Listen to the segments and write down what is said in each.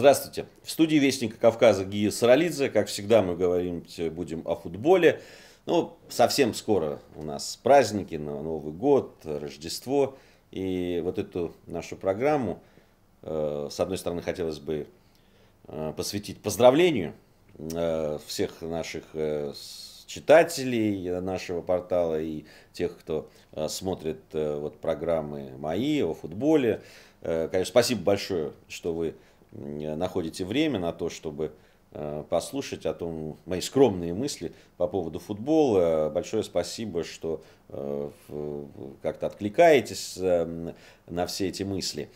Здравствуйте. В студии Вестника Кавказа Гия Саралидзе. Как всегда, мы говорим будем о футболе. Ну, совсем скоро у нас праздники, Новый год, Рождество. И вот эту нашу программу, э, с одной стороны, хотелось бы э, посвятить поздравлению э, всех наших читателей нашего портала и тех, кто смотрит вот программы мои о футболе. Конечно, спасибо большое, что вы Э, находите время на то, чтобы э, послушать о том, мои скромные мысли по поводу футбола. Большое спасибо, что э, как-то откликаетесь эм, на все эти мысли.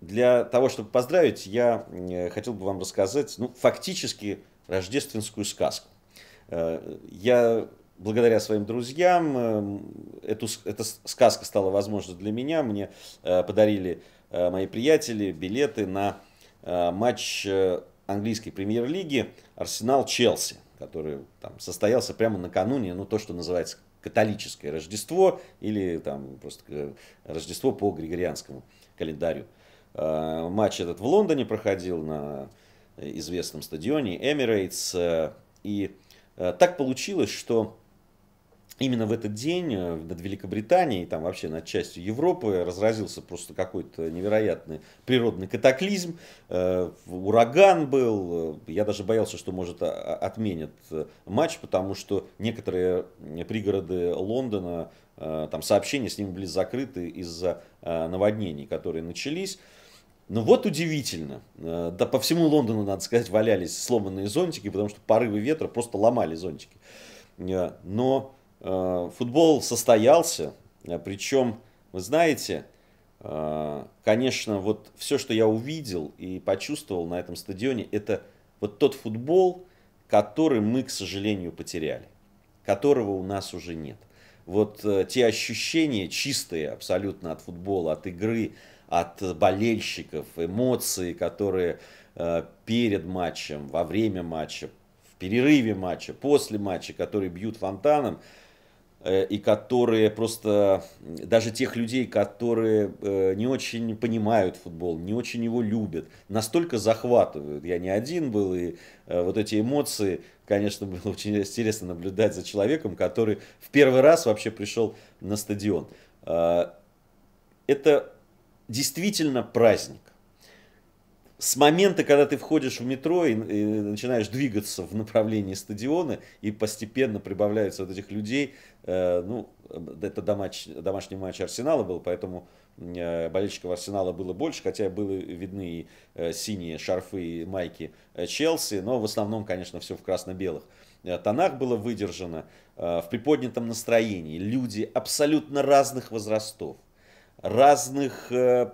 Для того, чтобы поздравить, я хотел бы вам рассказать ну, фактически рождественскую сказку. Я благодаря своим друзьям, эм, эту, эта сказка стала возможна для меня. Мне подарили Э, мои приятели билеты на э, матч э, английской премьер-лиги Арсенал-Челси, который там, состоялся прямо накануне, ну то, что называется католическое Рождество или там просто Рождество по григорианскому календарю. Матч этот в Лондоне проходил на известном стадионе Emirates. И так получилось, что именно в этот день э, над Великобританией, там вообще над частью Европы разразился просто какой-то невероятный природный катаклизм. Э, ураган был. Э, я даже боялся, что, может, отменят матч, потому что некоторые пригороды Лондона, там сообщения с ним были закрыты из-за наводнений, которые начались. Ну вот удивительно. Да по всему Лондону, надо сказать, валялись сломанные зонтики, потому что порывы ветра просто ломали зонтики. Но Э, футбол состоялся, э, причем, вы знаете, э, конечно, вот все, что я увидел и почувствовал на этом стадионе, это вот тот футбол, который мы, к сожалению, потеряли, которого у нас уже нет. Вот те ощущения чистые абсолютно от футбола, от игры, от болельщиков, эмоции, которые перед матчем, во время матча, в перерыве матча, после матча, которые бьют фонтаном – Э, и которые просто, даже тех людей, которые э, не очень понимают футбол, не очень его любят, настолько захватывают. Я не один был, и э, вот эти эмоции, конечно, было очень интересно наблюдать за человеком, который в первый раз вообще пришел на стадион. Это действительно праздник с момента, когда ты входишь в метро и, и начинаешь двигаться в направлении стадиона, и постепенно прибавляется вот этих людей, э, ну, э, это домач, домашний матч Арсенала был, поэтому э, болельщиков Арсенала было больше, хотя были видны и э, синие шарфы и майки э, Челси, но в основном, конечно, все в красно-белых э, тонах было выдержано, э, в приподнятом настроении. Люди абсолютно разных возрастов, разных э,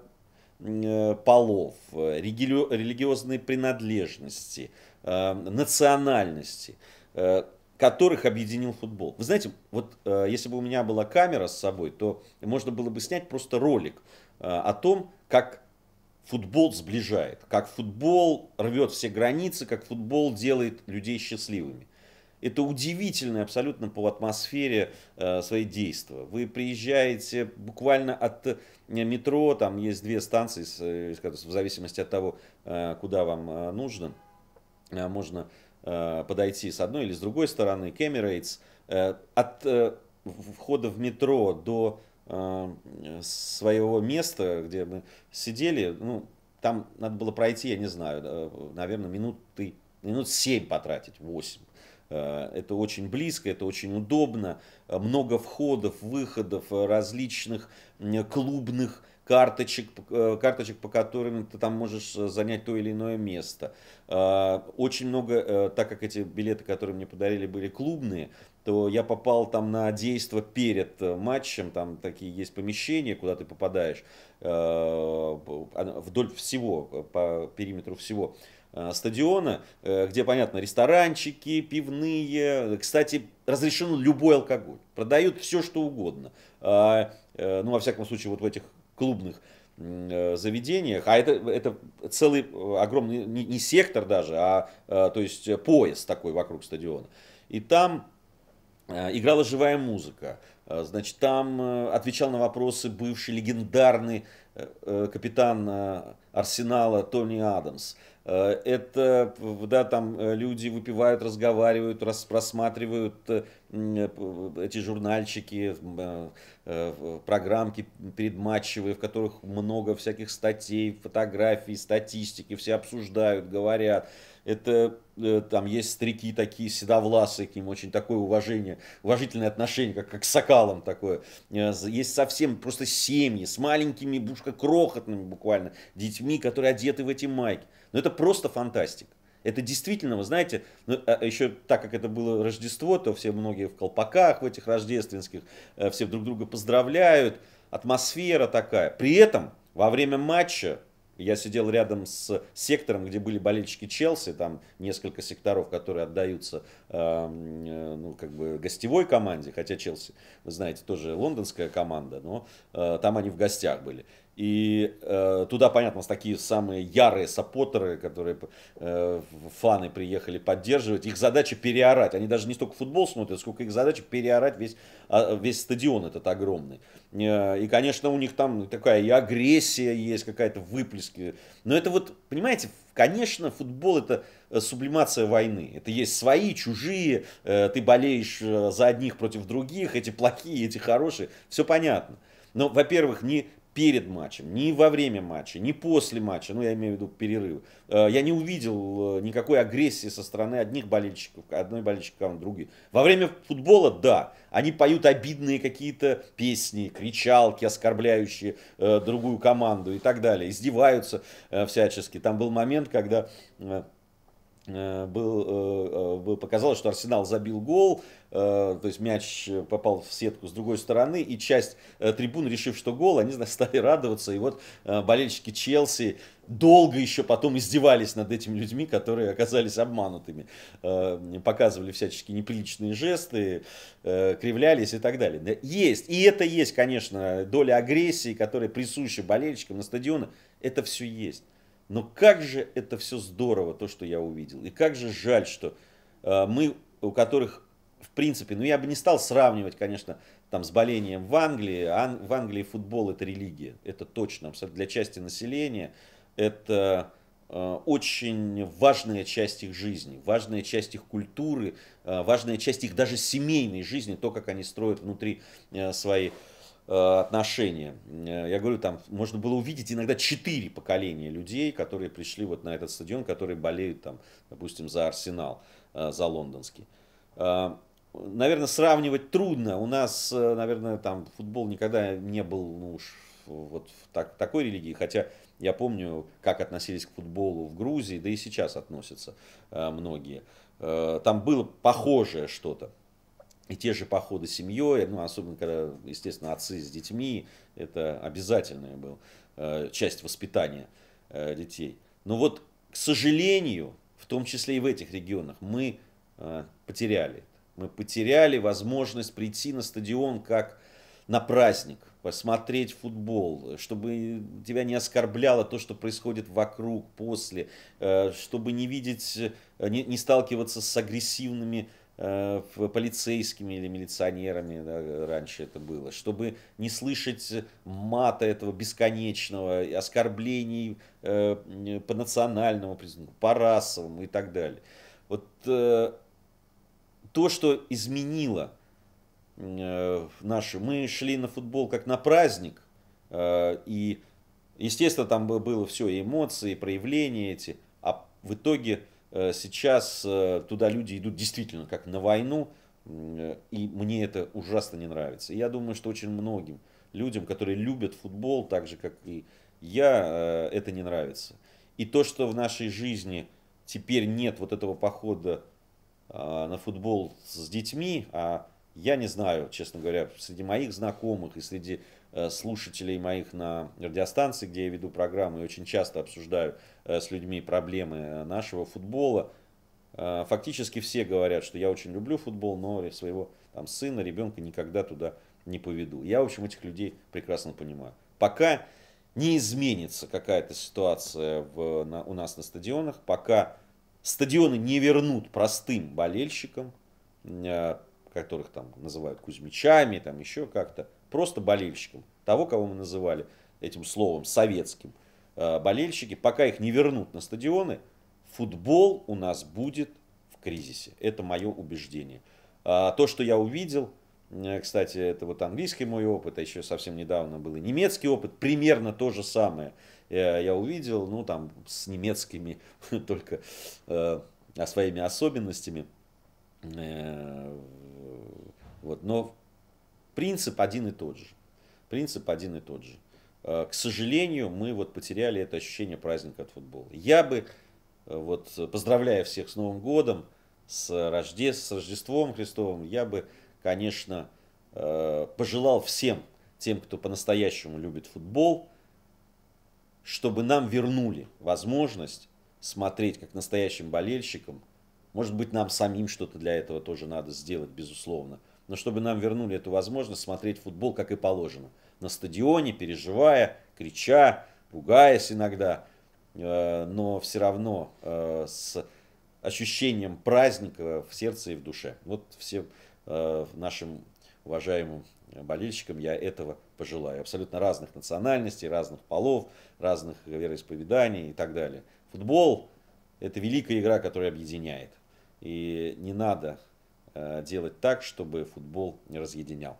Э, полов, э, религиозные принадлежности, э, национальности, которых объединил футбол. Вы знаете, вот если бы у меня была камера с собой, то можно было бы снять просто ролик о том, как футбол сближает, как футбол рвет все границы, как футбол делает людей счастливыми. Это удивительное абсолютно по атмосфере э, свои действия. Вы приезжаете буквально от э, метро, там есть две станции, э, в зависимости от того, э, куда вам нужно. Можно подойти с одной или с другой стороны, Кемерейтс. От входа в метро до своего места, где мы сидели, ну, там надо было пройти, я не знаю, наверное, минуты, минут 7 потратить, 8. Э, это очень близко, это очень удобно. Э, много входов, выходов, э, различных клубных карточек, карточек, по которым ты там можешь занять то или иное место. Очень много, так как эти билеты, которые мне подарили, были клубные, то я попал там на действо перед матчем, там такие есть помещения, куда ты попадаешь а, вдоль всего, по периметру всего. Э, стадиона, э, где, понятно, ресторанчики, пивные. Э, кстати, разрешен любой алкоголь. Продают все, что угодно. А, ну, во всяком случае, вот в этих клубных заведениях, а это, это целый огромный, не, не сектор даже, а то есть пояс такой вокруг стадиона. И там Э, играла живая музыка. Э, значит, там э, отвечал на вопросы бывший легендарный капитан Арсенала Тони Адамс. Это, да, там люди выпивают, разговаривают, рас, просматривают эти журнальчики, программки предматчевые, в которых много всяких статей, фотографий, статистики, все обсуждают, говорят это э, там есть старики такие, седовласы, к ним очень такое уважение, уважительное отношение, как, как к сокалам такое. Э, есть совсем просто семьи с маленькими, бушка крохотными буквально, детьми, которые одеты в эти майки. Но это просто фантастика. Это действительно, вы знаете, ну, а, а еще так как это было Рождество, то все многие в колпаках в этих рождественских, э, все друг друга поздравляют, атмосфера такая. При этом во время матча я сидел рядом с сектором, где были болельщики Челси, там несколько секторов, которые отдаются эм, э, ну, как бы гостевой команде, хотя Челси, вы знаете, тоже лондонская команда, но э, там они в гостях были. И э, туда, понятно, у такие самые ярые саппортеры, которые э, фаны приехали поддерживать. Их задача переорать. Они даже не столько футбол смотрят, сколько их задача переорать весь, а, весь стадион этот огромный. Э, и, конечно, у них там такая и агрессия есть, какая-то выплески. Но это вот, понимаете, конечно, футбол это э, сублимация войны. Это есть свои, чужие, э, ты болеешь э, за одних против других, эти плохие, эти хорошие. Все понятно. Но, во-первых, не перед матчем, ни во время матча, ни после матча, ну я имею в виду перерыв, э, Я не увидел э, никакой агрессии со стороны одних болельщиков, одной болельщика команды, другой. Во время футбола, да, они поют обидные какие-то песни, кричалки, оскорбляющие э, другую команду и так далее, издеваются всячески. Там был момент, когда Э, был, э, э, показалось, что Арсенал забил гол, то есть мяч попал в сетку с другой стороны, и часть трибун, решив, что гол, они стали радоваться, и вот болельщики Челси долго еще потом издевались над этими людьми, которые оказались обманутыми, показывали всяческие неприличные жесты, кривлялись и так далее. Есть, и это есть, конечно, доля агрессии, которая присуща болельщикам на стадионе, это все есть. Но как же это все здорово, то, что я увидел. И как же жаль, что э, мы, у которых, в принципе, ну я бы не стал сравнивать, конечно, там с болением в Англии. Ан в Англии футбол это религия, это точно, абсолютно для части населения. Это э, очень важная часть их жизни, важная часть их культуры, э, важная часть их даже семейной жизни, то, как они строят внутри э, свои Э, отношения. Э, я говорю, там можно было увидеть иногда четыре поколения людей, которые пришли вот на этот стадион, которые болеют там, допустим, за Арсенал, э, за лондонский. Наверное, сравнивать трудно. У нас, наверное, там футбол никогда не был, ну уж вот в так, такой религии, хотя я помню, как относились к футболу в Грузии, да и сейчас относятся многие. Там было похожее что-то. И те же походы с семьей, ну, особенно когда, естественно, отцы с детьми, это обязательная была э, часть воспитания э, детей. Но вот, к сожалению, в том числе и в этих регионах, мы э, потеряли. Мы потеряли возможность прийти на стадион как на праздник, посмотреть футбол, чтобы тебя не оскорбляло то, что происходит вокруг, после, чтобы не видеть, не, не сталкиваться с агрессивными Э, полицейскими или милиционерами да, раньше это было, чтобы не слышать мата этого бесконечного, оскорблений э, по национальному признаку, по расовому и так далее. Вот э, то, что изменило э, наши, мы шли на футбол как на праздник, э, и естественно там было все и эмоции, и проявления эти, а в итоге Э, сейчас э, туда люди идут действительно как на войну, и мне это ужасно не нравится. я думаю, что очень многим людям, которые любят футбол, так же как и я, э, это не нравится. И то, что в нашей жизни теперь нет вот этого похода а, на футбол с детьми, а я не знаю, честно говоря, среди моих знакомых и среди Э, слушателей моих на радиостанции, где я веду программы и очень часто обсуждаю э, с людьми проблемы э, нашего футбола. Фактически все говорят, что я очень люблю футбол, но своего там, сына, ребенка никогда туда не поведу. Я, в общем, этих людей прекрасно понимаю. Пока не изменится какая-то ситуация в, на, у нас на стадионах, пока стадионы не вернут простым болельщикам, которых там называют кузьмичами, там еще как-то, просто болельщикам, того, кого мы называли этим словом советским, э, болельщики, пока их не вернут на стадионы, футбол у нас будет в кризисе. Это мое убеждение. А, то, что я увидел, э, кстати, это вот английский мой опыт, а еще совсем недавно был и немецкий опыт, примерно то же самое э, я увидел, ну там с немецкими только э, а своими особенностями. вот, но принцип один и тот же. Принцип один и тот же. Э, к сожалению, мы вот потеряли это ощущение праздника от футбола. Я бы, э, вот, поздравляя всех с Новым годом, с, Рожде... с Рождеством Христовым, я бы, конечно, э, пожелал всем тем, кто по-настоящему любит футбол, чтобы нам вернули возможность смотреть как настоящим болельщикам. Может быть, нам самим что-то для этого тоже надо сделать, безусловно но чтобы нам вернули эту возможность смотреть футбол, как и положено. На стадионе, переживая, крича, ругаясь иногда, э, но все равно э, с ощущением праздника в сердце и в душе. Вот всем э, нашим уважаемым болельщикам я этого пожелаю. Абсолютно разных национальностей, разных полов, разных вероисповеданий и так далее. Футбол – это великая игра, которая объединяет. И не надо Э, делать так, чтобы футбол не разъединял.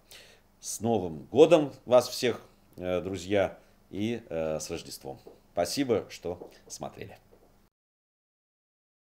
С Новым годом вас всех, э, друзья, и э, с Рождеством. Спасибо, что смотрели.